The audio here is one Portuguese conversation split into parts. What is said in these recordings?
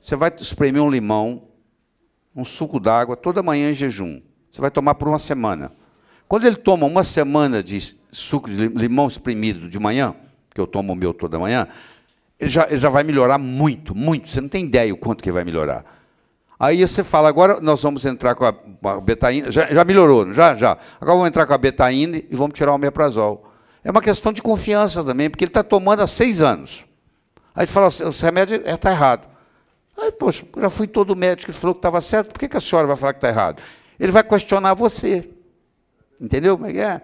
Você vai espremer um limão, um suco d'água, toda manhã em jejum. Você vai tomar por uma semana. Quando ele toma uma semana de suco de limão espremido de manhã, que eu tomo o meu toda manhã, ele já, ele já vai melhorar muito, muito. Você não tem ideia o quanto que vai melhorar. Aí você fala, agora nós vamos entrar com a, a betaína, já, já, melhorou, já, já. Agora vamos entrar com a betaína e vamos tirar o omeprazol. É uma questão de confiança também, porque ele está tomando há seis anos. Aí fala, assim, esse remédio está é, errado. Aí, poxa, já fui todo médico que falou que estava certo, por que, que a senhora vai falar que está errado? Ele vai questionar você. Entendeu como é que é?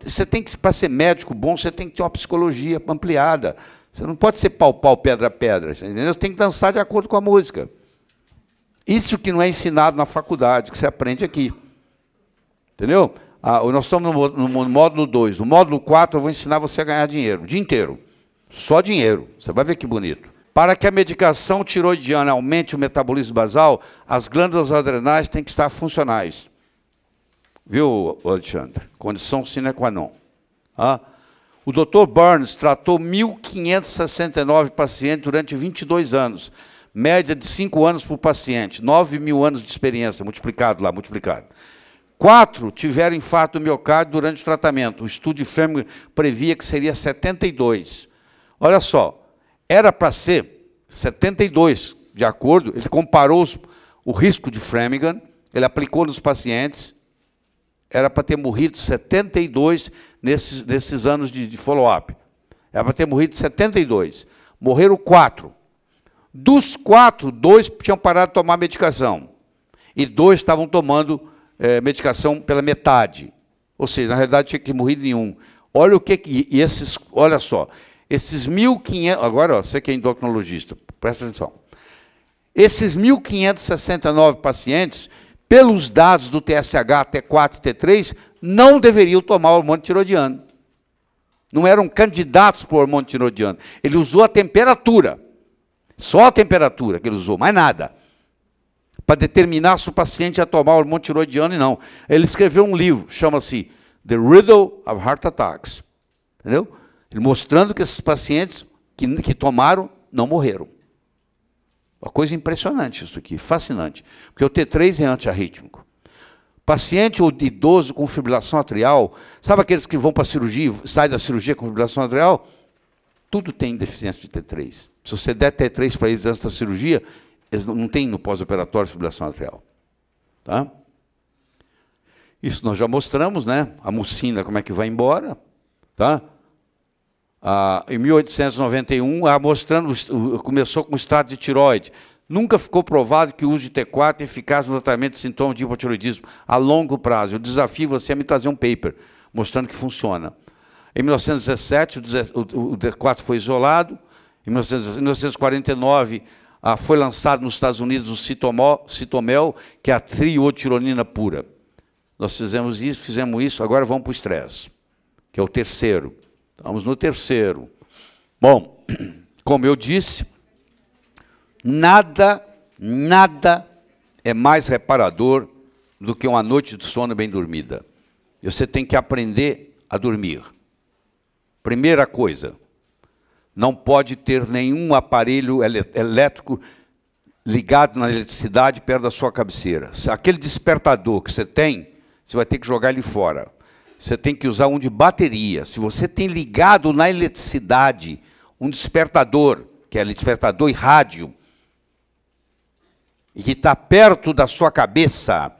Você tem que, para ser médico bom, você tem que ter uma psicologia ampliada. Você não pode ser pau-pau, pedra-pedra, Você tem que dançar de acordo com a música. Isso que não é ensinado na faculdade, que você aprende aqui. Entendeu? Ah, nós estamos no, no módulo 2. No módulo 4, eu vou ensinar você a ganhar dinheiro, o dia inteiro. Só dinheiro. Você vai ver que bonito. Para que a medicação tiroidiana aumente o metabolismo basal, as glândulas adrenais têm que estar funcionais. Viu, Alexandre? Condição sine qua non. Ah. O Dr. Burns tratou 1.569 pacientes durante 22 anos, média de 5 anos por paciente, 9 mil anos de experiência, multiplicado lá, multiplicado. Quatro tiveram infarto miocárdio durante o tratamento. O estudo de Framework previa que seria 72. Olha só, era para ser 72, de acordo, ele comparou os, o risco de Framingham, ele aplicou nos pacientes, era para ter morrido 72 nesses, nesses anos de, de follow-up. Era para ter morrido 72. Morreram quatro. Dos quatro, dois tinham parado de tomar medicação. E dois estavam tomando eh, medicação pela metade. Ou seja, na realidade tinha que morrer nenhum. Olha o que, que e esses, olha só, esses 1.500. Agora, ó, você que é endocrinologista, presta atenção. Esses 1.569 pacientes, pelos dados do TSH, T4 e T3, não deveriam tomar hormônio tiroidiano. Não eram candidatos para o hormônio tiroidiano. Ele usou a temperatura. Só a temperatura que ele usou, mais nada. Para determinar se o paciente ia tomar hormônio tiroidiano e não. Ele escreveu um livro, chama-se The Riddle of Heart Attacks. Entendeu? mostrando que esses pacientes que, que tomaram não morreram. Uma coisa impressionante isso aqui, fascinante. Porque o T3 é antiarrítmico. Paciente ou idoso com fibrilação atrial, sabe aqueles que vão para a cirurgia, saem da cirurgia com fibrilação atrial? Tudo tem deficiência de T3. Se você der T3 para eles antes da cirurgia, eles não têm no pós-operatório fibrilação atrial. Tá? Isso nós já mostramos, né? A mucina, como é que vai embora, tá? Ah, em 1891, ah, mostrando começou com o estado de tiroide. Nunca ficou provado que o uso de T4 é eficaz no tratamento de sintomas de hipotiroidismo a longo prazo. Eu desafio você a me trazer um paper mostrando que funciona. Em 1917, o T4 foi isolado. Em 1949, ah, foi lançado nos Estados Unidos o citomel, que é a triotironina pura. Nós fizemos isso, fizemos isso, agora vamos para o estresse, que é o terceiro. Estamos no terceiro. Bom, como eu disse, nada, nada é mais reparador do que uma noite de sono bem dormida. Você tem que aprender a dormir. Primeira coisa, não pode ter nenhum aparelho elétrico ligado na eletricidade perto da sua cabeceira. Aquele despertador que você tem, você vai ter que jogar ele fora você tem que usar um de bateria. Se você tem ligado na eletricidade um despertador, que é despertador e rádio, e que está perto da sua cabeça,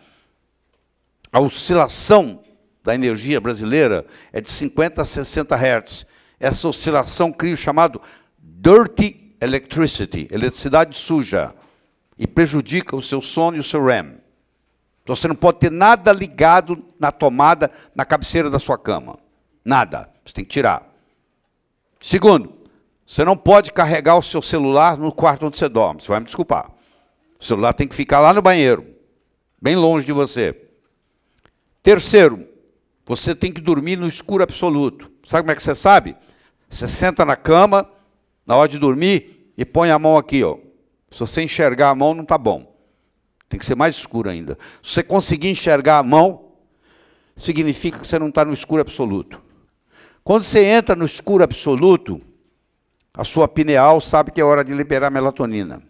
a oscilação da energia brasileira é de 50 a 60 Hz. Essa oscilação cria o chamado dirty electricity, eletricidade suja, e prejudica o seu sono e o seu REM. Então você não pode ter nada ligado na tomada, na cabeceira da sua cama. Nada. Você tem que tirar. Segundo, você não pode carregar o seu celular no quarto onde você dorme. Você vai me desculpar. O celular tem que ficar lá no banheiro, bem longe de você. Terceiro, você tem que dormir no escuro absoluto. Sabe como é que você sabe? Você senta na cama, na hora de dormir, e põe a mão aqui, ó. Se você enxergar a mão, não está bom. Tem que ser mais escuro ainda. Se você conseguir enxergar a mão, significa que você não está no escuro absoluto. Quando você entra no escuro absoluto, a sua pineal sabe que é hora de liberar melatonina.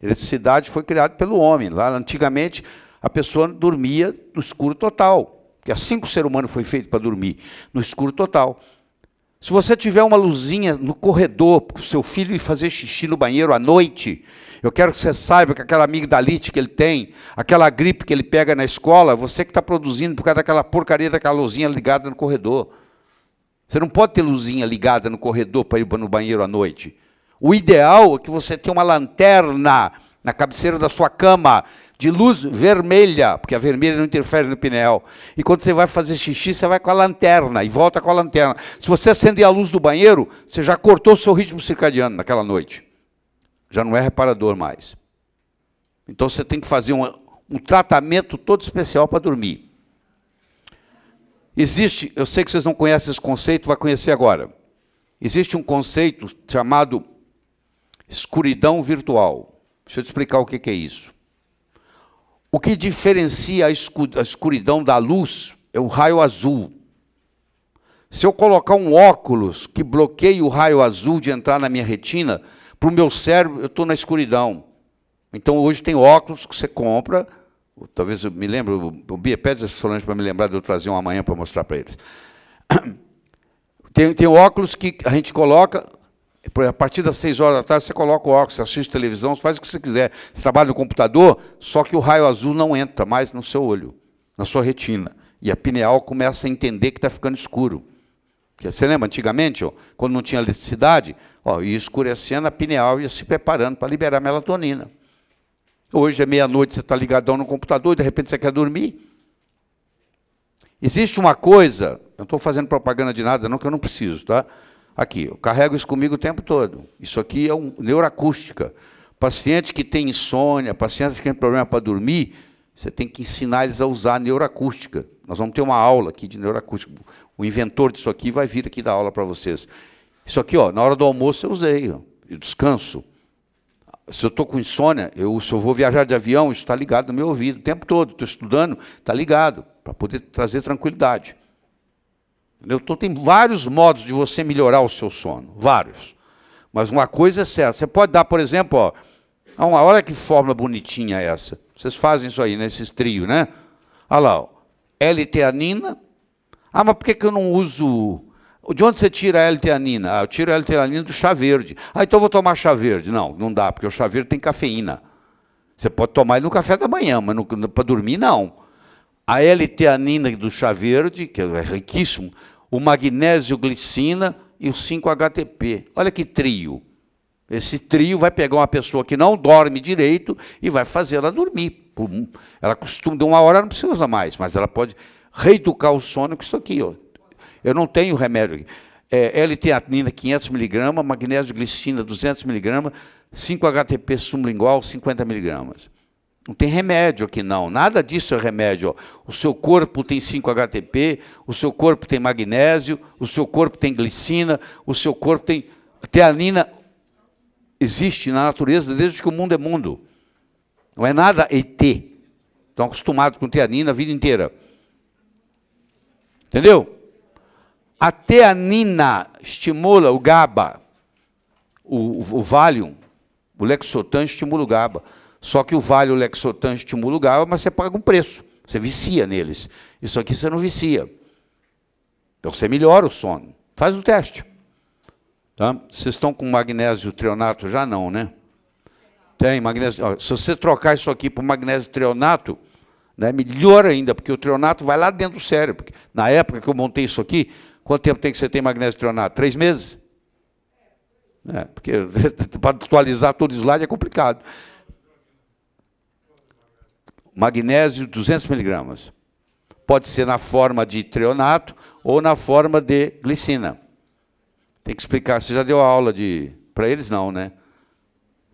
A eletricidade foi criada pelo homem. Lá antigamente a pessoa dormia no escuro total. Porque assim que o ser humano foi feito para dormir, no escuro total. Se você tiver uma luzinha no corredor para o seu filho ir fazer xixi no banheiro à noite, eu quero que você saiba que aquela amigdalite que ele tem, aquela gripe que ele pega na escola, você que está produzindo por causa daquela porcaria daquela luzinha ligada no corredor. Você não pode ter luzinha ligada no corredor para ir no banheiro à noite. O ideal é que você tenha uma lanterna na cabeceira da sua cama, de luz vermelha, porque a vermelha não interfere no pineal. E quando você vai fazer xixi, você vai com a lanterna e volta com a lanterna. Se você acender a luz do banheiro, você já cortou o seu ritmo circadiano naquela noite já não é reparador mais. Então você tem que fazer um, um tratamento todo especial para dormir. Existe, eu sei que vocês não conhecem esse conceito, vai conhecer agora. Existe um conceito chamado escuridão virtual. Deixa eu te explicar o que é isso. O que diferencia a escuridão da luz é o raio azul. Se eu colocar um óculos que bloqueie o raio azul de entrar na minha retina, para o meu cérebro, eu estou na escuridão. Então hoje tem óculos que você compra, talvez eu me lembre o Bia pede essa Solange para me lembrar de eu trazer um amanhã para mostrar para eles. Tem, tem óculos que a gente coloca, a partir das 6 horas da tarde você coloca o óculos, você assiste televisão, você faz o que você quiser. Você trabalha no computador, só que o raio azul não entra mais no seu olho, na sua retina. E a pineal começa a entender que está ficando escuro. Porque você lembra, antigamente, ó, quando não tinha eletricidade, ó, ia escurecendo a pineal ia se preparando para liberar melatonina. Hoje é meia-noite, você está ligadão no computador e de repente você quer dormir. Existe uma coisa, eu não estou fazendo propaganda de nada, não, que eu não preciso, tá? Aqui, eu carrego isso comigo o tempo todo. Isso aqui é um, neuroacústica. Paciente que tem insônia, paciente que tem problema para dormir, você tem que ensinar eles a usar a neuroacústica. Nós vamos ter uma aula aqui de neuroacústica. O inventor disso aqui vai vir aqui dar aula para vocês. Isso aqui, ó, na hora do almoço eu usei, eu descanso. Se eu estou com insônia, eu, se eu vou viajar de avião, isso está ligado no meu ouvido o tempo todo. Estou estudando, está ligado, para poder trazer tranquilidade. Entendeu? Então tem vários modos de você melhorar o seu sono, vários. Mas uma coisa é certa, você pode dar, por exemplo, ó, ah, uma, olha que fórmula bonitinha essa. Vocês fazem isso aí, nesses né, trios, né? Olha lá, L-teanina, ah, mas por que, que eu não uso. De onde você tira a L-teanina? Ah, eu tiro a L-teanina do chá verde. Ah, então eu vou tomar chá verde. Não, não dá, porque o chá verde tem cafeína. Você pode tomar ele no café da manhã, mas para dormir, não. A L-teanina do chá verde, que é riquíssimo, o magnésio glicina e o 5-HTP. Olha que trio. Esse trio vai pegar uma pessoa que não dorme direito e vai fazer ela dormir. Ela costuma, de uma hora ela não precisa mais, mas ela pode reeducar o sono com isso aqui. Ó. Eu não tenho remédio aqui. É, l teatina 500mg, magnésio glicina 200mg, 5-HTP sublingual 50mg. Não tem remédio aqui, não. Nada disso é remédio. Ó. O seu corpo tem 5-HTP, o seu corpo tem magnésio, o seu corpo tem glicina, o seu corpo tem. Teanina existe na natureza desde que o mundo é mundo. Não é nada ET. Estão acostumados com teanina a vida inteira. Entendeu? A teanina estimula o GABA, o, o, Valium, o Lexotan estimula o GABA. Só que o Valium e o Lexotan estimula o GABA, mas você paga um preço. Você vicia neles. Isso aqui você não vicia. Então você melhora o sono. Faz o teste. Tá? Vocês estão com magnésio trionato já não, né? Tem magnésio. se você trocar isso aqui por magnésio trionato, né? Melhor ainda, porque o trionato vai lá dentro do cérebro. Na época que eu montei isso aqui, quanto tempo tem que você tem magnésio trionato? Três meses? É, porque para atualizar todo slide é complicado. Magnésio 200 miligramas. Pode ser na forma de trionato ou na forma de glicina. Tem que explicar. Você já deu aula de. Para eles, não, né?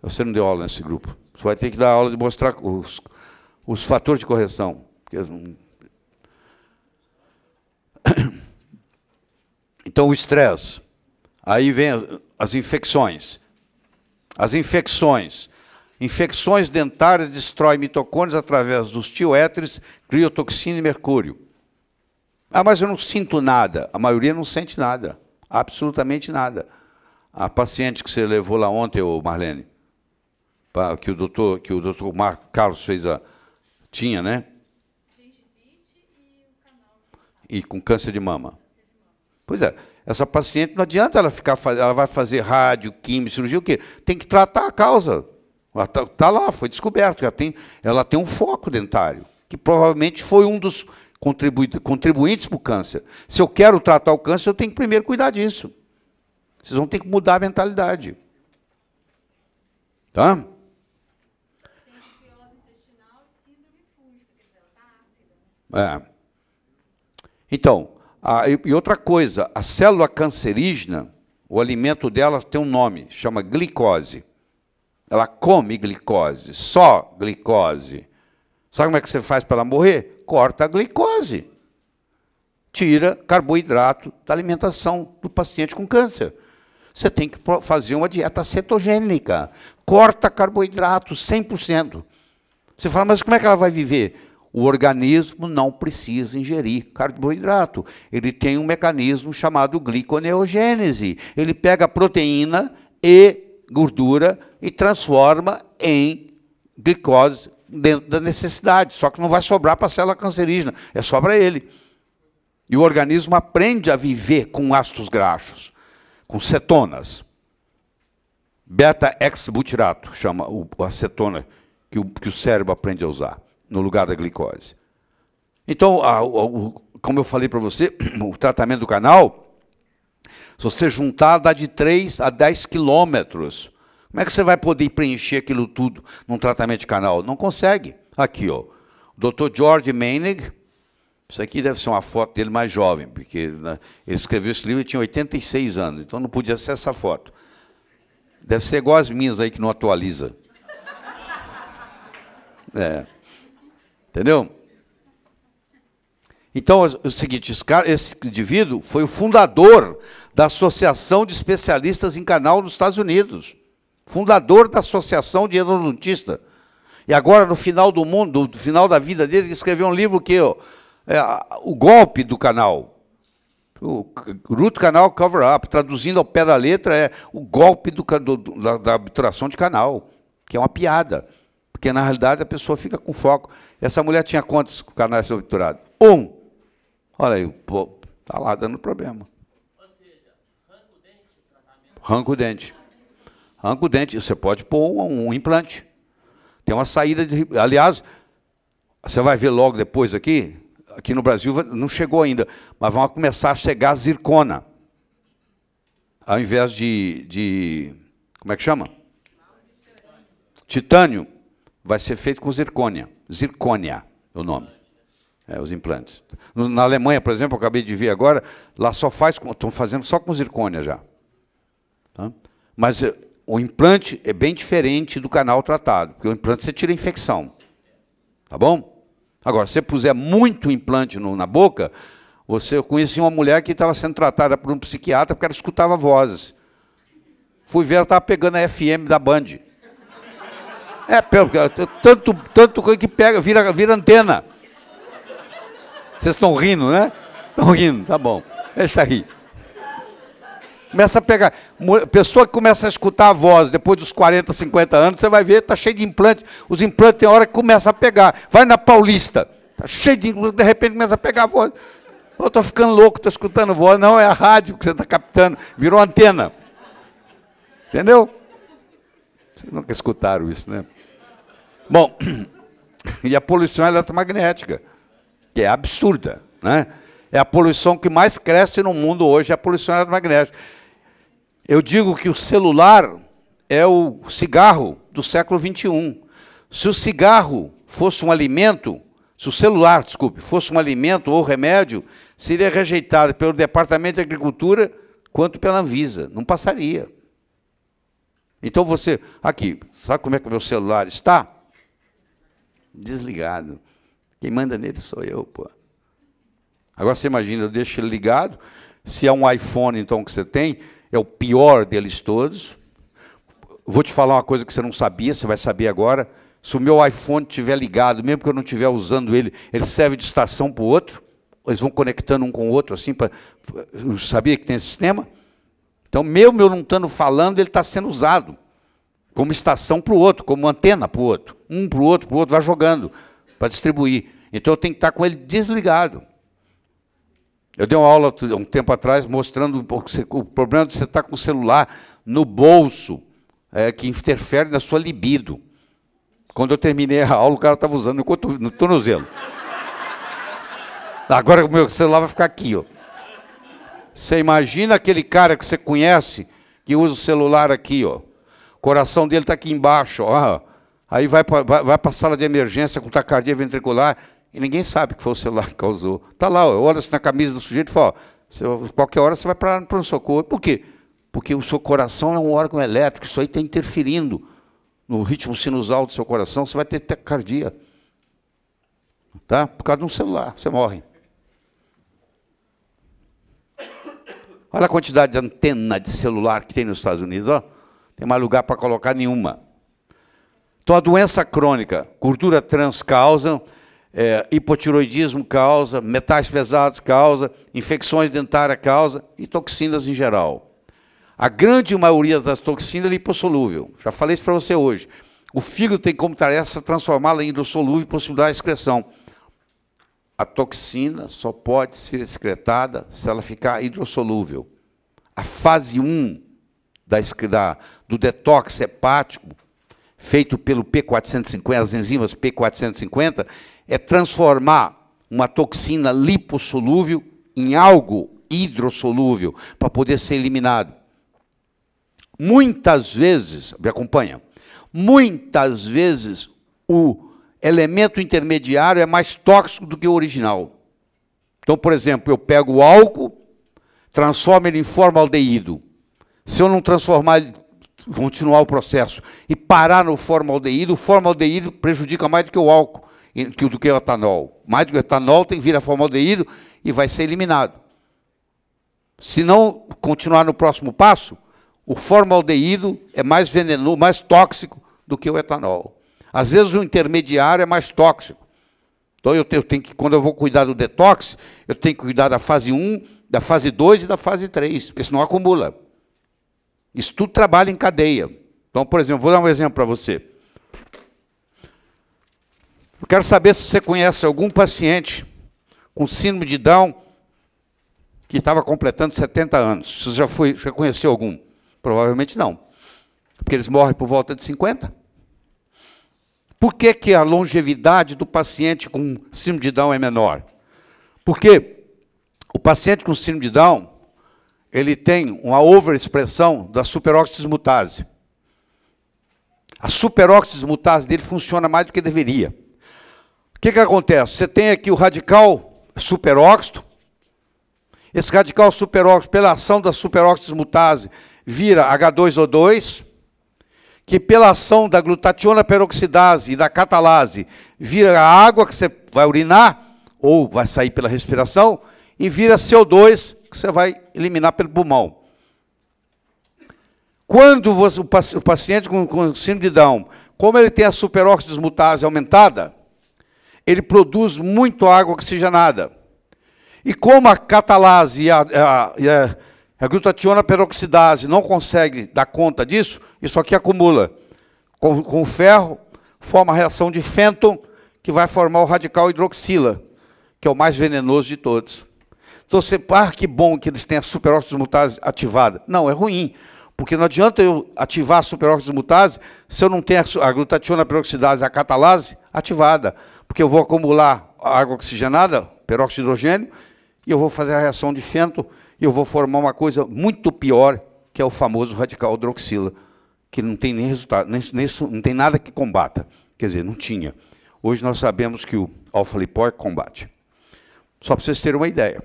Você não deu aula nesse grupo. Você vai ter que dar aula de mostrar os, os fatores de correção. Então, o estresse. Aí vem as infecções. As infecções. Infecções dentárias destroem mitocôndrias através dos tioéteres, criotoxina e mercúrio. Ah, mas eu não sinto nada. A maioria não sente nada. Absolutamente nada. A paciente que você levou lá ontem, Marlene, que o doutor, que o doutor Marco Carlos fez a, tinha, né? E com câncer de mama. Pois é, essa paciente não adianta ela ficar, ela vai fazer rádio, quimio, cirurgia, o quê? Tem que tratar a causa. Está tá lá, foi descoberto, ela tem, ela tem um foco dentário, que provavelmente foi um dos contribuintes para o câncer. Se eu quero tratar o câncer, eu tenho que primeiro cuidar disso. Vocês vão ter que mudar a mentalidade. Tá? É. Então, a, e outra coisa, a célula cancerígena, o alimento dela tem um nome, chama glicose. Ela come glicose, só glicose. Sabe como é que você faz para ela morrer? Corta a glicose. Tira carboidrato da alimentação do paciente com câncer. Você tem que fazer uma dieta cetogênica. Corta carboidrato 100%. Você fala, mas como é que ela vai viver? O organismo não precisa ingerir carboidrato. Ele tem um mecanismo chamado gliconeogênese. Ele pega proteína e gordura e transforma em glicose dentro da necessidade. Só que não vai sobrar para a célula cancerígena, é só para ele. E o organismo aprende a viver com ácidos graxos, com cetonas. Beta-exbutirato chama o, a cetona que o, que o cérebro aprende a usar no lugar da glicose. Então, a, a, o, como eu falei para você, o tratamento do canal, se você juntar, dá de 3 a 10 quilômetros. Como é que você vai poder preencher aquilo tudo num tratamento de canal? Não consegue. Aqui, ó. Dr. George Meinig, isso aqui deve ser uma foto dele mais jovem, porque né, ele escreveu esse livro e tinha 86 anos, então não podia ser essa foto. Deve ser igual as minhas aí que não atualiza. É. Entendeu? Então, é o seguinte, esse indivíduo foi o fundador da Associação de Especialistas em Canal nos Estados Unidos. Fundador da Associação de Endodontista. E agora, no final do mundo, no final da vida dele, ele escreveu um livro que ó, é, o golpe do canal. O Root Canal Cover Up, traduzindo ao pé da letra, é o golpe do, do, da, da obturação de canal, que é uma piada. Porque, na realidade, a pessoa fica com foco. Essa mulher tinha quantos canais obturados? Um. Olha aí, pô, tá lá dando problema. Ou seja, arranca o dente, tratamento. Arranca o dente. Arranca o dente, você pode pôr um, um implante. Tem uma saída de. Aliás, você vai ver logo depois aqui, aqui no Brasil não chegou ainda, mas vão começar a chegar a zircona. Ao invés de, de. Como é que chama? Titânio. Vai ser feito com zircônia. Zircônia é o nome. É, os implantes. Na Alemanha, por exemplo, eu acabei de ver agora, lá só faz, estão fazendo só com zircônia já. Tá? Mas eh, o implante é bem diferente do canal tratado, porque o implante você tira a infecção. Tá bom? Agora, se você puser muito implante no, na boca, você eu conheci uma mulher que estava sendo tratada por um psiquiatra porque ela escutava vozes. Fui ver, ela estava pegando a FM da Band. É, pelo, tanto, tanto coisa que pega, vira, vira antena. Vocês estão rindo, né? Estão rindo, tá bom. Deixa rir. Começa a pegar. Pessoa que começa a escutar a voz depois dos 40, 50 anos, você vai ver, está cheio de implante. Os implantes tem hora que começa a pegar. Vai na Paulista, está cheio de implante, de repente começa a pegar a voz. Eu estou ficando louco, estou escutando voz. Não, é a rádio que você está captando. Virou antena. Entendeu? Vocês nunca escutaram isso, né? Bom, e a poluição eletromagnética, que é absurda, né? É a poluição que mais cresce no mundo hoje, é a poluição eletromagnética. Eu digo que o celular é o cigarro do século XXI. Se o cigarro fosse um alimento, se o celular, desculpe, fosse um alimento ou remédio, seria rejeitado pelo Departamento de Agricultura quanto pela Anvisa. Não passaria. Então você, aqui, sabe como é que o meu celular está? desligado. Quem manda nele sou eu, pô. Agora você imagina, eu deixo ele ligado. Se é um iPhone, então, que você tem, é o pior deles todos. Vou te falar uma coisa que você não sabia, você vai saber agora. Se o meu iPhone estiver ligado, mesmo que eu não estiver usando ele, ele serve de estação para o outro. Eles vão conectando um com o outro, assim, para. Sabia que tem esse sistema? Então, mesmo eu não estando falando, ele está sendo usado como estação para o outro, como antena para o outro, um para o outro, para o outro, vai jogando para distribuir. Então eu tenho que estar com ele desligado. Eu dei uma aula um tempo atrás mostrando o problema de você estar com o celular no bolso, é, que interfere na sua libido. Quando eu terminei a aula, o cara estava usando no, tornozelo. Agora o meu celular vai ficar aqui. Ó. Você imagina aquele cara que você conhece que usa o celular aqui, ó o coração dele está aqui embaixo, ó. Aí vai para vai, vai a sala de emergência com tacardia ventricular e ninguém sabe que foi o celular que causou. Está lá, olha-se assim na camisa do sujeito e fala, qualquer hora você vai para o socorro. Por quê? Porque o seu coração é um órgão elétrico, isso aí está interferindo no ritmo sinusal do seu coração, você vai ter taquicardia. Tá? Por causa de um celular, você morre. Olha a quantidade de antena de celular que tem nos Estados Unidos, ó tem mais lugar para colocar nenhuma. Então, a doença crônica, gordura trans causa, é, hipotiroidismo causa, metais pesados causa, infecções dentárias causa e toxinas em geral. A grande maioria das toxinas é lipossolúvel. Já falei isso para você hoje. O fígado tem como tarefa transformá-la em hidrossolúvel e possibilitar a excreção. A toxina só pode ser excretada se ela ficar hidrossolúvel. A fase 1 da, da, do detox hepático feito pelo P450, as enzimas P450, é transformar uma toxina lipossolúvel em algo hidrossolúvel para poder ser eliminado. Muitas vezes, me acompanha, muitas vezes o elemento intermediário é mais tóxico do que o original. Então, por exemplo, eu pego o álcool, transformo ele em formaldeído se eu não transformar, continuar o processo e parar no formaldeído, o formaldeído prejudica mais do que o álcool, do que o etanol. Mais do que o etanol tem que virar formaldeído e vai ser eliminado. Se não continuar no próximo passo, o formaldeído é mais venenoso, mais tóxico do que o etanol. Às vezes o intermediário é mais tóxico. Então eu tenho, eu tenho que, quando eu vou cuidar do detox, eu tenho que cuidar da fase 1, da fase 2 e da fase 3, porque senão acumula. Isso tudo trabalha em cadeia. Então, por exemplo, vou dar um exemplo para você. Eu quero saber se você conhece algum paciente com síndrome de Down que estava completando 70 anos. Você já, foi, já conheceu algum? Provavelmente não. Porque eles morrem por volta de 50. Por que, que a longevidade do paciente com síndrome de Down é menor? Porque o paciente com síndrome de Down, ele tem uma overexpressão da superoxidismutase. A superoxidismutase dele funciona mais do que deveria. O que, que acontece? Você tem aqui o radical superóxido. Esse radical superóxido, pela ação da superoxidismutase, vira H2O2, que pela ação da glutationa peroxidase e da catalase, vira a água que você vai urinar, ou vai sair pela respiração, e vira CO2, que você vai eliminar pelo pulmão. Quando você, o paciente com, com síndrome de Down, como ele tem a superóxido desmutase aumentada, ele produz muito água oxigenada. E como a catalase e a, a, a, a glutationa peroxidase não consegue dar conta disso, isso aqui acumula. Com, com ferro, forma a reação de Fenton, que vai formar o radical hidroxila, que é o mais venenoso de todos. Então você, ah, que bom que eles têm a superóxido mutase ativada. Não, é ruim, porque não adianta eu ativar a superóxido mutase se eu não tenho a glutationa peroxidase, a catalase ativada, porque eu vou acumular água oxigenada, peróxido de hidrogênio, e eu vou fazer a reação de fento e eu vou formar uma coisa muito pior, que é o famoso radical hidroxila, que não tem nem resultado, nem, nem, não tem nada que combata. Quer dizer, não tinha. Hoje nós sabemos que o alfa-lipóico combate. Só para vocês terem uma ideia.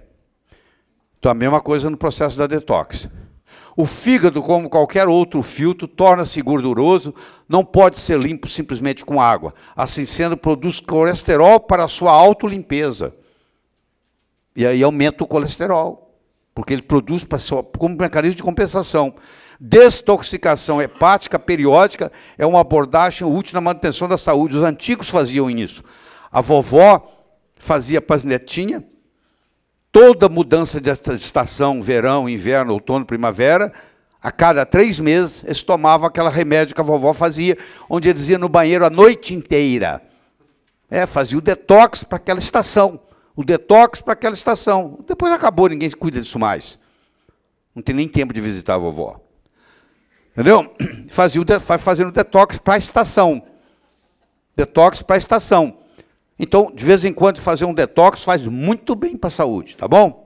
Então, a mesma coisa no processo da detox. O fígado, como qualquer outro filtro, torna-se gorduroso, não pode ser limpo simplesmente com água. Assim sendo, produz colesterol para sua autolimpeza. E aí aumenta o colesterol, porque ele produz sua, como mecanismo de compensação. Destoxicação hepática periódica é uma abordagem útil na manutenção da saúde. Os antigos faziam isso. A vovó fazia para as netinhas, toda mudança de estação, verão, inverno, outono, primavera, a cada três meses, eles tomavam aquela remédio que a vovó fazia, onde eles iam no banheiro a noite inteira. É, fazia o detox para aquela estação, o detox para aquela estação. Depois acabou, ninguém cuida disso mais. Não tem nem tempo de visitar a vovó. Entendeu? Fazia o de, fazendo detox para a estação. Detox para a estação. Então, de vez em quando, fazer um detox faz muito bem para a saúde, tá bom?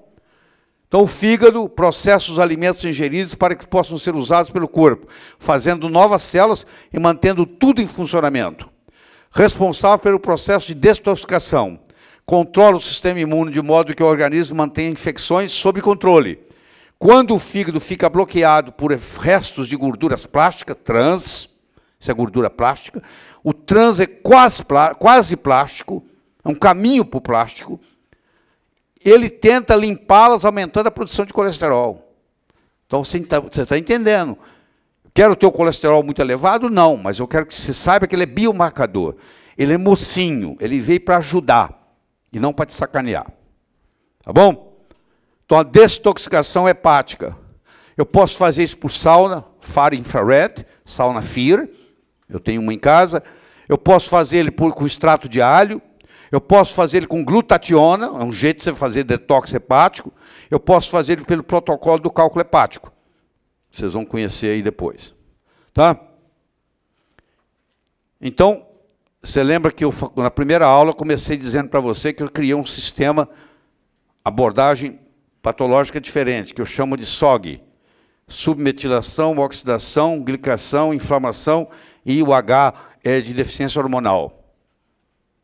Então, o fígado processa os alimentos ingeridos para que possam ser usados pelo corpo, fazendo novas células e mantendo tudo em funcionamento. Responsável pelo processo de detoxificação, controla o sistema imune de modo que o organismo mantenha infecções sob controle. Quando o fígado fica bloqueado por restos de gorduras plásticas, trans, isso é gordura plástica, o trans é quase, quase plástico, é um caminho para o plástico. Ele tenta limpá-las, aumentando a produção de colesterol. Então você está tá entendendo. Quero ter o colesterol muito elevado? Não, mas eu quero que você saiba que ele é biomarcador. Ele é mocinho, ele veio para ajudar e não para te sacanear. Tá bom? Então a desintoxicação é hepática. Eu posso fazer isso por sauna, far infrared, sauna FIR. Eu tenho uma em casa eu posso fazer ele por, com extrato de alho, eu posso fazer ele com glutationa, é um jeito de você fazer detox hepático, eu posso fazer ele pelo protocolo do cálculo hepático. Vocês vão conhecer aí depois. Tá? Então, você lembra que eu, na primeira aula, comecei dizendo para você que eu criei um sistema, abordagem patológica diferente, que eu chamo de SOG. Submetilação, oxidação, glicação, inflamação e o H é de deficiência hormonal.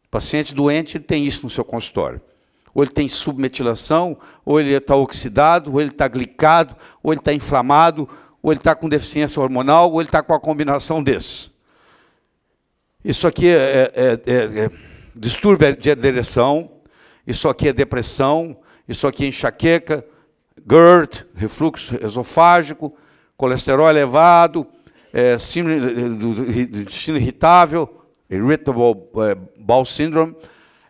O paciente doente tem isso no seu consultório. Ou ele tem submetilação, ou ele está oxidado, ou ele está glicado, ou ele está inflamado, ou ele está com deficiência hormonal, ou ele está com a combinação desses. Isso aqui é, é, é, é, é distúrbio de direção, isso aqui é depressão, isso aqui é enxaqueca, GERD, refluxo esofágico, colesterol elevado, é, do intestino irritável, irritable é, bowel syndrome,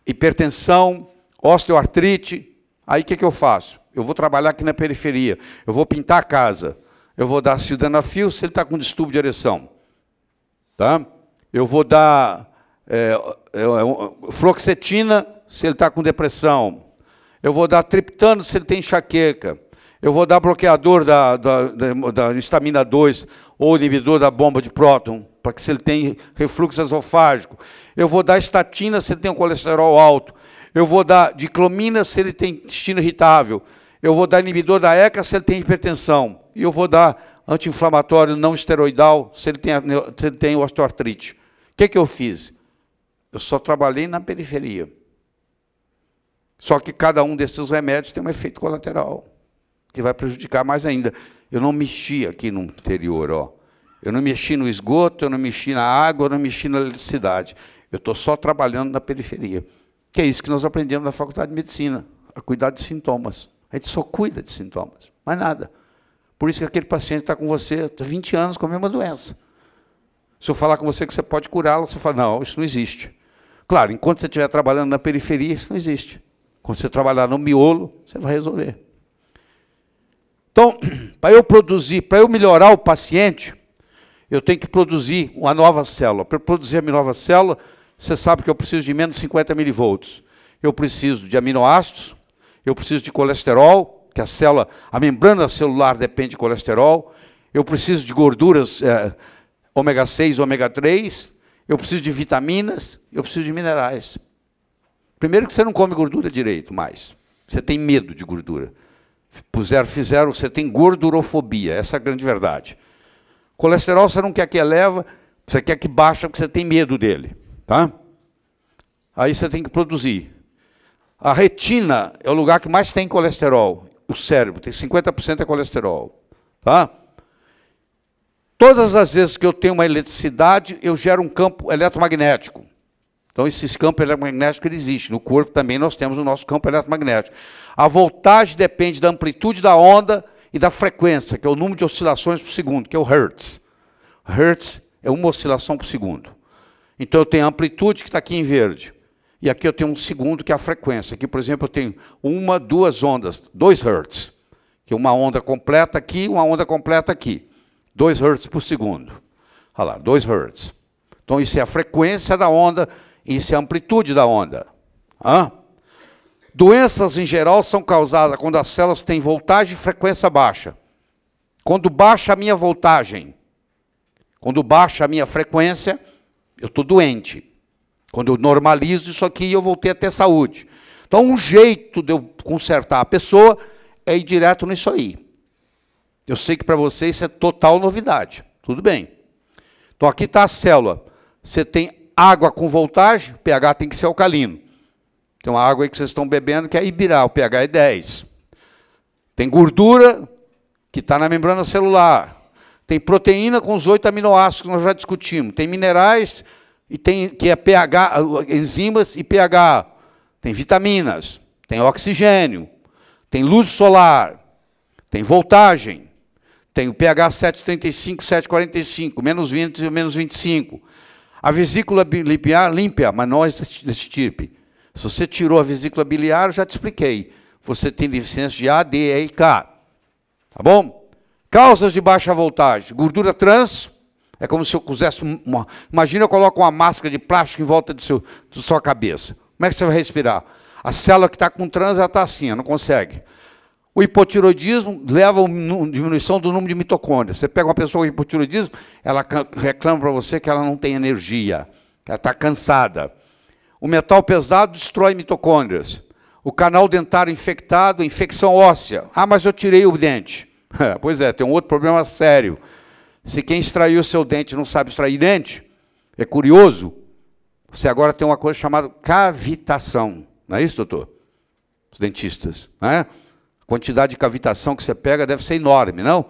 hipertensão, osteoartrite. Aí o que, que eu faço? Eu vou trabalhar aqui na periferia, eu vou pintar a casa, eu vou dar sildenafil se ele está com distúrbio de ereção. Tá? Eu vou dar é, é, é se ele está com depressão. Eu vou dar triptano se ele tem enxaqueca. Eu vou dar bloqueador da, da, da, da estamina 2 ou inibidor da bomba de próton, para que se ele tem refluxo esofágico. Eu vou dar estatina se ele tem um colesterol alto. Eu vou dar diclomina se ele tem intestino irritável. Eu vou dar inibidor da ECA se ele tem hipertensão. E eu vou dar anti-inflamatório não esteroidal se ele tem, se ele tem osteoartrite. O que, que eu fiz? Eu só trabalhei na periferia. Só que cada um desses remédios tem um efeito colateral que vai prejudicar mais ainda. Eu não mexi aqui no interior, ó. Eu não mexi no esgoto, eu não mexi na água, eu não mexi na eletricidade. Eu estou só trabalhando na periferia. Que é isso que nós aprendemos na faculdade de medicina, a cuidar de sintomas. A gente só cuida de sintomas, mais nada. Por isso que aquele paciente está com você há 20 anos com a mesma doença. Se eu falar com você que você pode curá-lo, você fala, não, isso não existe. Claro, enquanto você estiver trabalhando na periferia, isso não existe. Quando você trabalhar no miolo, você vai resolver. Então, para eu produzir, para eu melhorar o paciente, eu tenho que produzir uma nova célula. Para produzir a minha nova célula, você sabe que eu preciso de menos 50 milivolts. Eu preciso de aminoácidos, eu preciso de colesterol, que a célula, a membrana celular depende de colesterol, eu preciso de gorduras é, ômega 6, ômega 3, eu preciso de vitaminas, eu preciso de minerais. Primeiro que você não come gordura direito mais. Você tem medo de gordura. Puseram, fizeram, você tem gordurofobia, essa é a grande verdade. Colesterol você não quer que eleva, você quer que baixa porque você tem medo dele, tá? Aí você tem que produzir. A retina é o lugar que mais tem colesterol, o cérebro tem 50% é colesterol, tá? Todas as vezes que eu tenho uma eletricidade, eu gero um campo eletromagnético. Então, esses campos eletromagnéticos eles existem. No corpo também nós temos o nosso campo eletromagnético. A voltagem depende da amplitude da onda e da frequência, que é o número de oscilações por segundo, que é o Hertz. Hertz é uma oscilação por segundo. Então, eu tenho a amplitude, que está aqui em verde. E aqui eu tenho um segundo, que é a frequência. Aqui, por exemplo, eu tenho uma, duas ondas, dois Hertz. Que é uma onda completa aqui, uma onda completa aqui. 2 Hertz por segundo. Olha lá, 2 Hertz. Então, isso é a frequência da onda isso é amplitude da onda. Hã? Doenças em geral são causadas quando as células têm voltagem e frequência baixa. Quando baixa a minha voltagem, quando baixa a minha frequência, eu estou doente. Quando eu normalizo isso aqui, eu voltei a ter saúde. Então, um jeito de eu consertar a pessoa é ir direto nisso aí. Eu sei que para vocês isso é total novidade. Tudo bem. Então, aqui está a célula. Você tem água com voltagem, o pH tem que ser alcalino. Tem uma água que vocês estão bebendo que é Ibirá, o pH é 10. Tem gordura que está na membrana celular. Tem proteína com os oito aminoácidos que nós já discutimos. Tem minerais e tem que é pH, enzimas e pH. Tem vitaminas, tem oxigênio, tem luz solar, tem voltagem, tem o pH 735, 745, menos 20 e menos 25 a vesícula biliar limpa, mas não estirpe. Se você tirou a vesícula biliar, já te expliquei. Você tem deficiência de A, D, E e K. Tá bom? Causas de baixa voltagem. Gordura trans. É como se eu pusesse uma. Imagina eu coloco uma máscara de plástico em volta de, seu, de sua cabeça. Como é que você vai respirar? A célula que está com trans, ela está assim, ela não consegue. O hipotiroidismo leva a uma diminuição do número de mitocôndrias. Você pega uma pessoa com hipotiroidismo, ela reclama para você que ela não tem energia, que ela está cansada. O metal pesado destrói mitocôndrias. O canal dentário infectado, infecção óssea. Ah, mas eu tirei o dente. pois é, tem um outro problema sério. Se quem extraiu seu dente não sabe extrair dente, é curioso, você agora tem uma coisa chamada cavitação. Não é isso, doutor? Os dentistas, né? quantidade de cavitação que você pega deve ser enorme, não?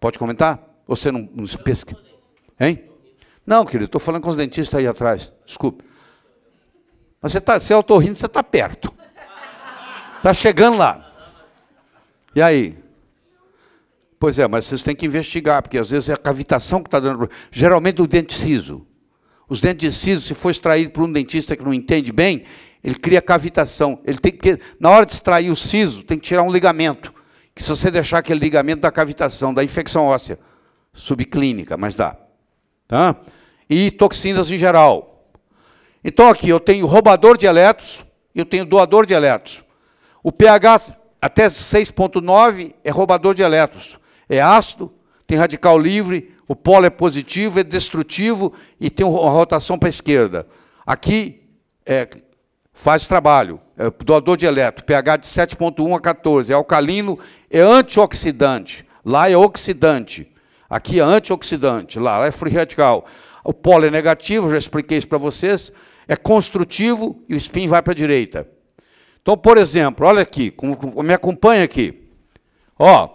Pode comentar? Ou você não, não pesca? Hein? Não, querido, estou falando com os dentistas aí atrás. Desculpe. Mas você tá, você é autorrindo, você está perto. Está chegando lá. E aí? Pois é, mas vocês têm que investigar, porque às vezes é a cavitação que está dando Geralmente o dente siso. Os dentes de siso, se for extraído por um dentista que não entende bem, ele cria cavitação. Ele tem que, na hora de extrair o siso, tem que tirar um ligamento. Que se você deixar aquele ligamento da cavitação, da infecção óssea, subclínica, mas dá. Tá? E toxinas em geral. Então aqui eu tenho roubador de elétrons, eu tenho doador de elétrons. O pH até 6.9 é roubador de elétrons. É ácido, tem radical livre, o polo é positivo, é destrutivo e tem uma rotação para a esquerda. Aqui é faz trabalho. É doador de eletro, pH de 7,1 a 14. É alcalino, é antioxidante. Lá é oxidante. Aqui é antioxidante, lá é free radical. O pólen é negativo, já expliquei isso para vocês. É construtivo e o spin vai para a direita. Então, por exemplo, olha aqui, me acompanha aqui. Ó,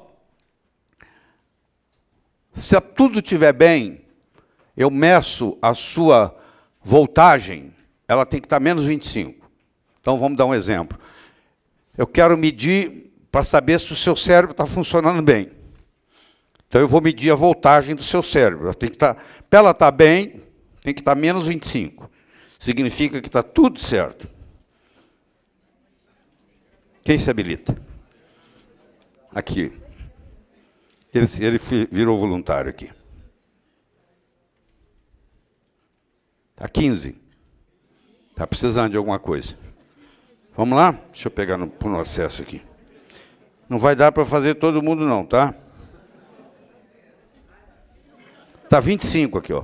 se tudo estiver bem, eu meço a sua voltagem, ela tem que estar tá menos 25. Então vamos dar um exemplo. Eu quero medir para saber se o seu cérebro está funcionando bem. Então eu vou medir a voltagem do seu cérebro. Tem que estar, tá, para ela estar tá bem, tem que estar tá menos 25. Significa que está tudo certo. Quem se habilita? Aqui. Ele, ele virou voluntário aqui. Está 15. Está precisando de alguma coisa. Vamos lá? Deixa eu pegar no, no acesso aqui. Não vai dar para fazer todo mundo não, tá? Está 25 aqui, ó.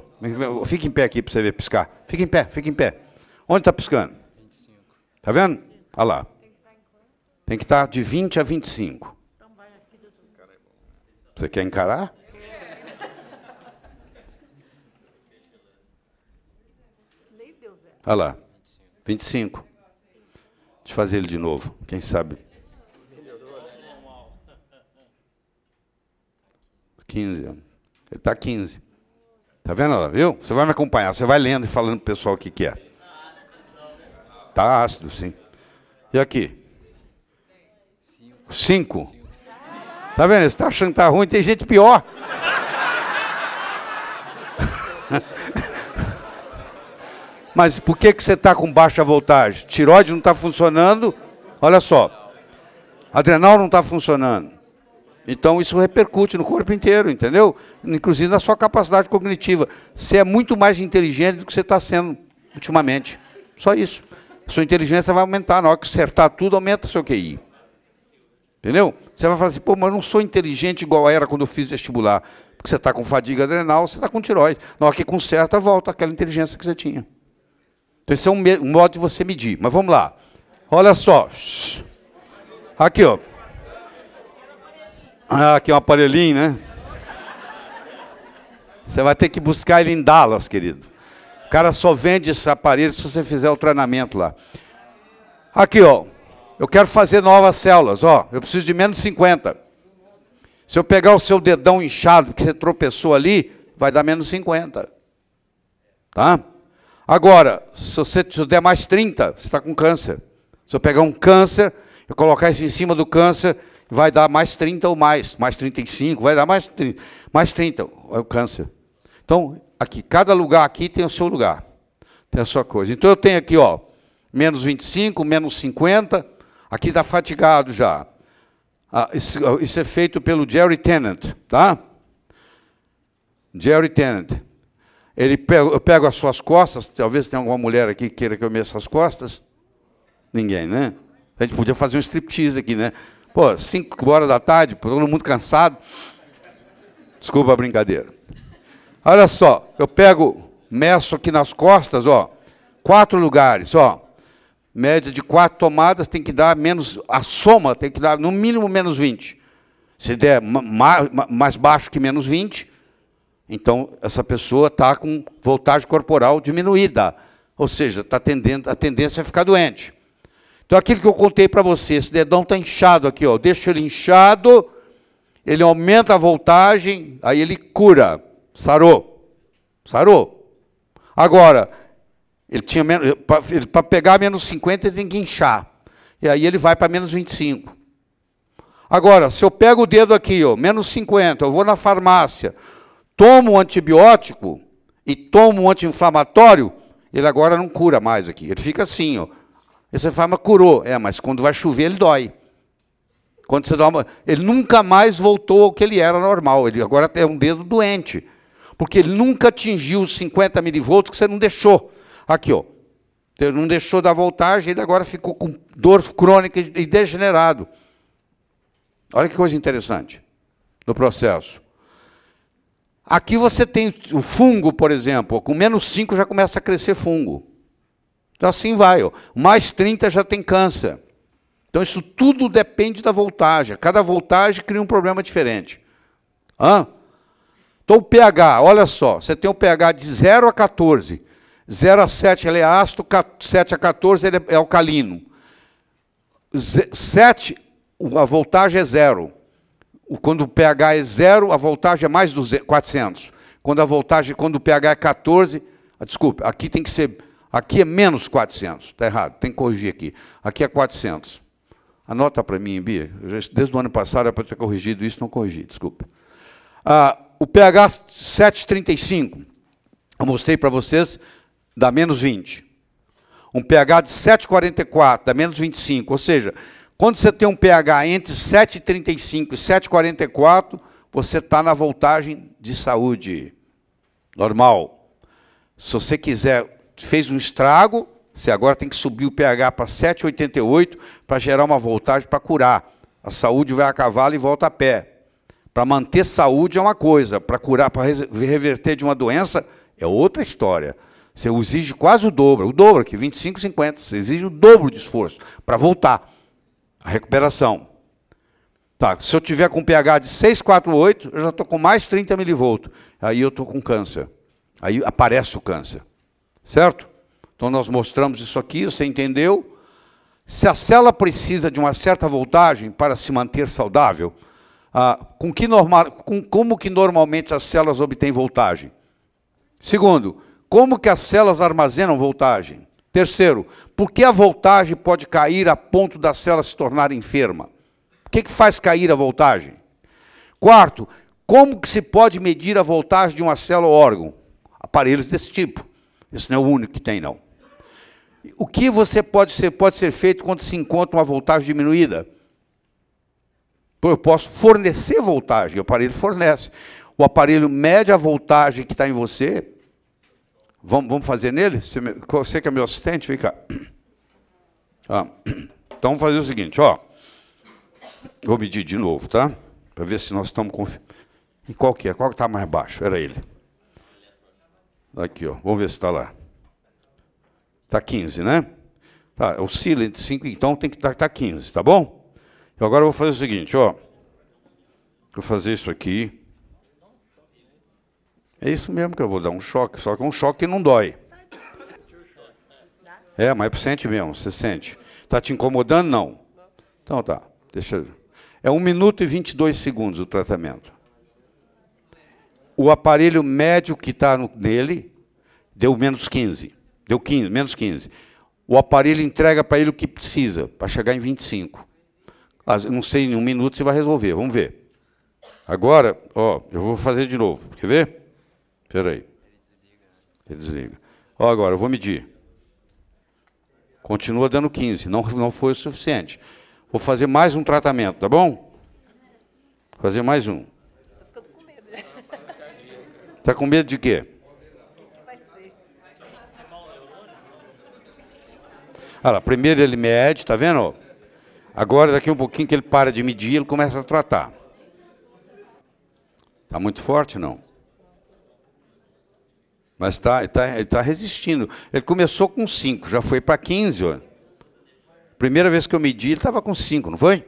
Fica em pé aqui para você ver piscar. Fica em pé, fica em pé. Onde está piscando? 25. Está vendo? Olha lá. Tem que estar tá de 20 a 25. Você quer encarar? Olha lá. 25 de fazer ele de novo, quem sabe. 15 anos. Ele está 15. Tá vendo lá, viu? Você vai me acompanhar, você vai lendo e falando o pessoal o que, que é. Tá ácido, sim. E aqui? Cinco. Tá vendo? Você está achando que está ruim, tem gente pior. Mas por que, que você está com baixa voltagem? Tiroide não está funcionando? Olha só. Adrenal não está funcionando. Então isso repercute no corpo inteiro, entendeu? Inclusive na sua capacidade cognitiva. Você é muito mais inteligente do que você está sendo ultimamente. Só isso. Sua inteligência vai aumentar. Na hora que acertar tudo, aumenta o seu QI. Entendeu? Você vai falar assim, pô, mas eu não sou inteligente igual era quando eu fiz vestibular. Porque você está com fadiga adrenal, você está com tiroide. Na hora que conserta, volta aquela inteligência que você tinha. Então, esse é um, um modo de você medir. Mas vamos lá. Olha só. Aqui, ó. Ah, aqui é um aparelhinho, né? Você vai ter que buscar ele em Dallas, querido. O cara só vende esse aparelho se você fizer o treinamento lá. Aqui, ó. Eu quero fazer novas células, ó. Eu preciso de menos 50. Se eu pegar o seu dedão inchado, porque você tropeçou ali, vai dar menos 50. Tá? Agora, se você se der mais 30, você está com câncer. Se eu pegar um câncer, eu colocar isso em cima do câncer, vai dar mais 30 ou mais, mais 35, vai dar mais 30, mais 30, é o câncer. Então, aqui, cada lugar aqui tem o seu lugar, tem a sua coisa. Então eu tenho aqui, ó, menos 25, menos 50, aqui está fatigado já. Ah, isso, ah, isso é feito pelo Jerry Tennant, tá? Jerry Tennant. Ele pega, eu pego as suas costas, talvez tenha alguma mulher aqui que queira que eu meça as costas. Ninguém, né? A gente podia fazer um striptease aqui, né? Pô, 5 horas da tarde, todo mundo cansado. Desculpa a brincadeira. Olha só, eu pego, meço aqui nas costas, ó, quatro lugares, ó. Média de quatro tomadas tem que dar menos, a soma tem que dar no mínimo menos 20. Se der mais baixo que menos 20, então, essa pessoa está com voltagem corporal diminuída, ou seja, está tendendo, a tendência é ficar doente. Então, aquilo que eu contei para você, esse dedão está inchado aqui, ó, deixa ele inchado, ele aumenta a voltagem, aí ele cura, sarou, sarou. Agora, ele tinha para pegar menos 50, ele tem que inchar, e aí ele vai para menos 25. Agora, se eu pego o dedo aqui, ó, menos 50, eu vou na farmácia, toma um antibiótico e toma um anti-inflamatório, ele agora não cura mais aqui. Ele fica assim, ó. Esse fármaco curou. É, mas quando vai chover, ele dói. Quando você dá uma... Ele nunca mais voltou ao que ele era normal. Ele agora é um dedo doente. Porque ele nunca atingiu os 50 milivolts que você não deixou. Aqui, ó. Ele não deixou da voltagem, ele agora ficou com dor crônica e degenerado. Olha que coisa interessante no processo. Aqui você tem o fungo, por exemplo, com menos 5 já começa a crescer fungo. Então assim vai, ó. mais 30 já tem câncer. Então isso tudo depende da voltagem. Cada voltagem cria um problema diferente. Hã? Então o pH, olha só, você tem o um pH de 0 a 14. 0 a 7 ele é ácido, 7 a 14 ele é alcalino. 7, a voltagem é zero quando o pH é zero, a voltagem é mais 400. Quando a voltagem, quando o pH é 14, ah, desculpe, aqui tem que ser, aqui é menos 400, está errado, tem que corrigir aqui. Aqui é 400. Anota para mim, Bia, desde o ano passado é para ter corrigido isso, não corrigi, desculpe. Ah, o pH 7,35, eu mostrei para vocês, dá menos 20. Um pH de 7,44, dá menos 25, ou seja, quando você tem um pH entre 7,35 e 7,44, você está na voltagem de saúde. Normal. Se você quiser, fez um estrago, você agora tem que subir o pH para 7,88 para gerar uma voltagem para curar. A saúde vai a cavalo e volta a pé. Para manter saúde é uma coisa, para curar, para reverter de uma doença é outra história. Você exige quase o dobro, o dobro aqui, 25, 50. Você exige o dobro de esforço para voltar. A recuperação. Tá, se eu tiver com pH de 648, eu já estou com mais 30 milivolts. Aí eu estou com câncer. Aí aparece o câncer. Certo? Então nós mostramos isso aqui, você entendeu? Se a célula precisa de uma certa voltagem para se manter saudável, ah, com que normal, com, como que normalmente as células obtêm voltagem? Segundo, como que as células armazenam voltagem? Terceiro, por que a voltagem pode cair a ponto da célula se tornar enferma? O que, que faz cair a voltagem? Quarto, como que se pode medir a voltagem de uma célula ou órgão? Aparelhos desse tipo. Esse não é o único que tem, não. O que você pode ser, pode ser feito quando se encontra uma voltagem diminuída? Eu posso fornecer voltagem, o aparelho fornece. O aparelho mede a voltagem que está em você Vamos, vamos fazer nele? Você, você que é meu assistente, vem cá. Ah, então vamos fazer o seguinte, ó. Vou medir de novo, tá? Para ver se nós estamos confi... qual que é? Qual que está mais baixo? Era ele. Aqui, ó. Vamos ver se está lá. Está 15, né? Tá, oscila entre 5, então tem que estar tá, tá 15, tá bom? Então eu agora vou fazer o seguinte, ó. Vou fazer isso aqui. É isso mesmo que eu vou dar um choque, só que um choque que não dói. É, mas sente mesmo, você sente. Está te incomodando? Não. Então tá, deixa eu... É 1 minuto e 22 segundos o tratamento. O aparelho médio que está nele deu menos 15. Deu 15, menos 15. O aparelho entrega para ele o que precisa, para chegar em 25. Não sei, em um minuto você vai resolver, vamos ver. Agora, ó, eu vou fazer de novo. Quer ver? Espera aí. Ele desliga. Ó, agora, eu vou medir. Continua dando 15. Não, não foi o suficiente. Vou fazer mais um tratamento, tá bom? Vou fazer mais um. Estou ficando com medo. Está com medo de quê? Olha lá, primeiro ele mede, tá vendo? Agora, daqui um pouquinho que ele para de medir, ele começa a tratar. Está muito forte, não? Mas está tá, tá resistindo. Ele começou com 5, já foi para 15. Ó. Primeira vez que eu medi, ele estava com 5, não foi?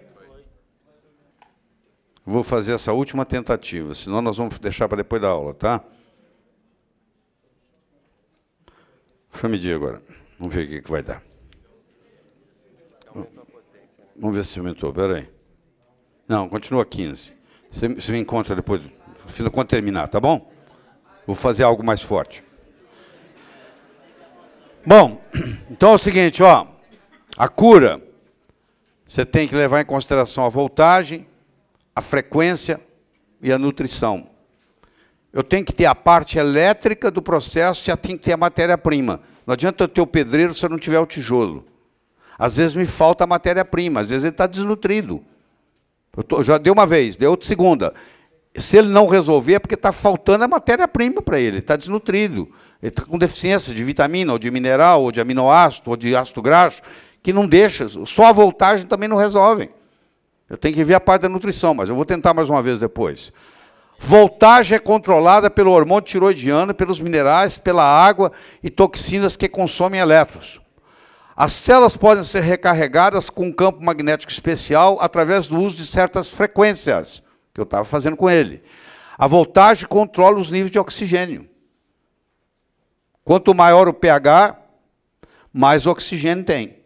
Vou fazer essa última tentativa, senão nós vamos deixar para depois da aula, tá? Deixa eu medir agora. Vamos ver o que, que vai dar. Vamos ver se aumentou, peraí. Não, continua 15. Você, você me encontra depois, quando terminar, tá bom? Vou fazer algo mais forte. Bom, então é o seguinte, ó. A cura, você tem que levar em consideração a voltagem, a frequência e a nutrição. Eu tenho que ter a parte elétrica do processo, a tem que ter a matéria-prima. Não adianta eu ter o pedreiro se eu não tiver o tijolo. Às vezes me falta a matéria-prima, às vezes ele está desnutrido. Eu tô, já deu uma vez, deu outra segunda se ele não resolver, é porque está faltando a matéria-prima para ele, está desnutrido, ele está com deficiência de vitamina, ou de mineral, ou de aminoácido, ou de ácido graxo, que não deixa, só a voltagem também não resolve. Eu tenho que ver a parte da nutrição, mas eu vou tentar mais uma vez depois. Voltagem é controlada pelo hormônio tiroidiano, pelos minerais, pela água e toxinas que consomem elétrons. As células podem ser recarregadas com um campo magnético especial através do uso de certas frequências que eu estava fazendo com ele. A voltagem controla os níveis de oxigênio. Quanto maior o pH, mais oxigênio tem.